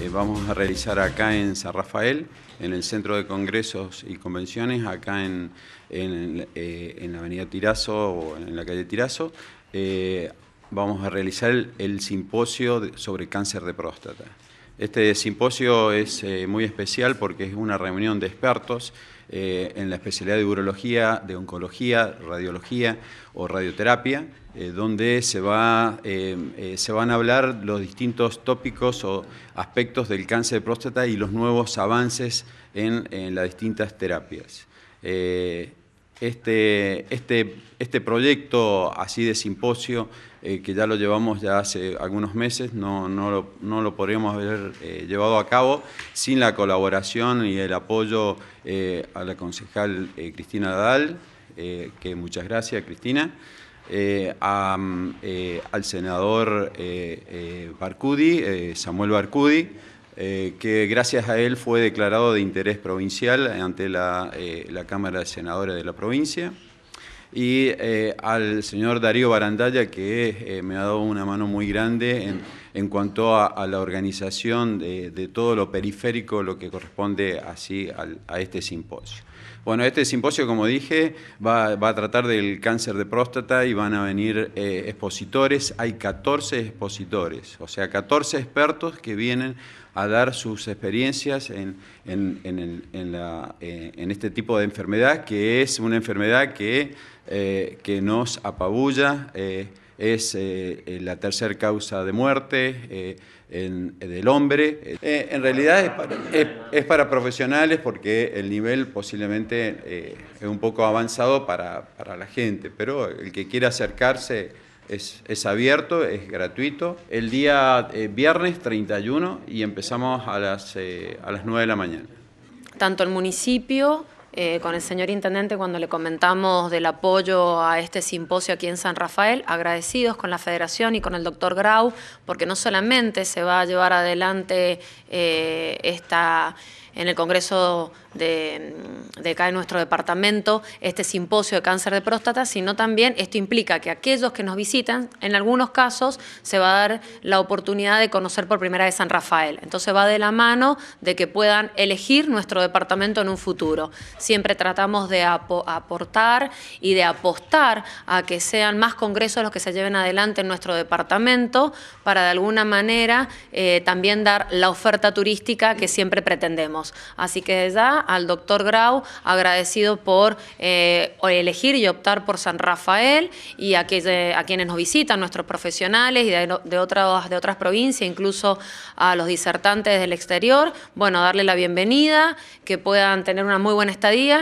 Eh, vamos a realizar acá en San Rafael, en el Centro de Congresos y Convenciones, acá en, eh, la Avenida Tirazo o en la calle Tirazo. Eh, vamos a realizar el, simposio sobre cáncer de próstata. Este simposio es eh, muy especial porque es una reunión de expertos eh, en la especialidad de urología, de oncología, radiología o radioterapia, eh, donde se, van a hablar los distintos tópicos o aspectos del cáncer de próstata y los nuevos avances en las distintas terapias. Este, este, este, proyecto así de simposio, eh, que ya lo llevamos ya hace algunos meses, no, lo, podríamos haber eh, llevado a cabo sin la colaboración y el apoyo eh, a la concejal Cristina Dadal, que muchas gracias Cristina, al senador Barcudi, Samuel Barcudi, eh, que gracias a él fue declarado de interés provincial ante la, eh, la Cámara de Senadores de la provincia. Y eh, al señor Darío Barandalla, que me ha dado una mano muy grande en en cuanto a, la organización de, todo lo periférico, lo que corresponde así a este simposio. Bueno, este simposio, como dije, va, a tratar del cáncer de próstata y van a venir eh, expositores. Hay 14 expositores, o sea, 14 expertos que vienen a dar sus experiencias eh, en, este tipo de enfermedad, que es una enfermedad que, eh, nos apabulla es eh, eh, la tercera causa de muerte eh, del hombre. en realidad es para, profesionales porque el nivel posiblemente es un poco avanzado para, para, la gente, pero el que quiera acercarse es, es abierto, es gratuito. El día viernes 31 y empezamos a las, a las 9 de la mañana. Tanto el municipio eh, con el señor intendente cuando le comentamos del apoyo a este simposio aquí en San Rafael, agradecidos con la federación y con el doctor Grau, porque no solamente se va a llevar adelante eh, esta en el Congreso de, de, acá en nuestro departamento este simposio de cáncer de próstata, sino también esto implica que aquellos que nos visitan, en algunos casos se va a dar la oportunidad de conocer por primera vez San Rafael. Entonces va de la mano de que puedan elegir nuestro departamento en un futuro siempre tratamos de aportar y de apostar a que sean más congresos los que se lleven adelante en nuestro departamento para de alguna manera eh, también dar la oferta turística que siempre pretendemos. Así que ya al doctor Grau agradecido por eh, elegir y optar por San Rafael y a, eh, a quienes nos visitan, nuestros profesionales y de, otras, de otras provincias, incluso a los disertantes del exterior, bueno, darle la bienvenida, que puedan tener una muy buena estadía ya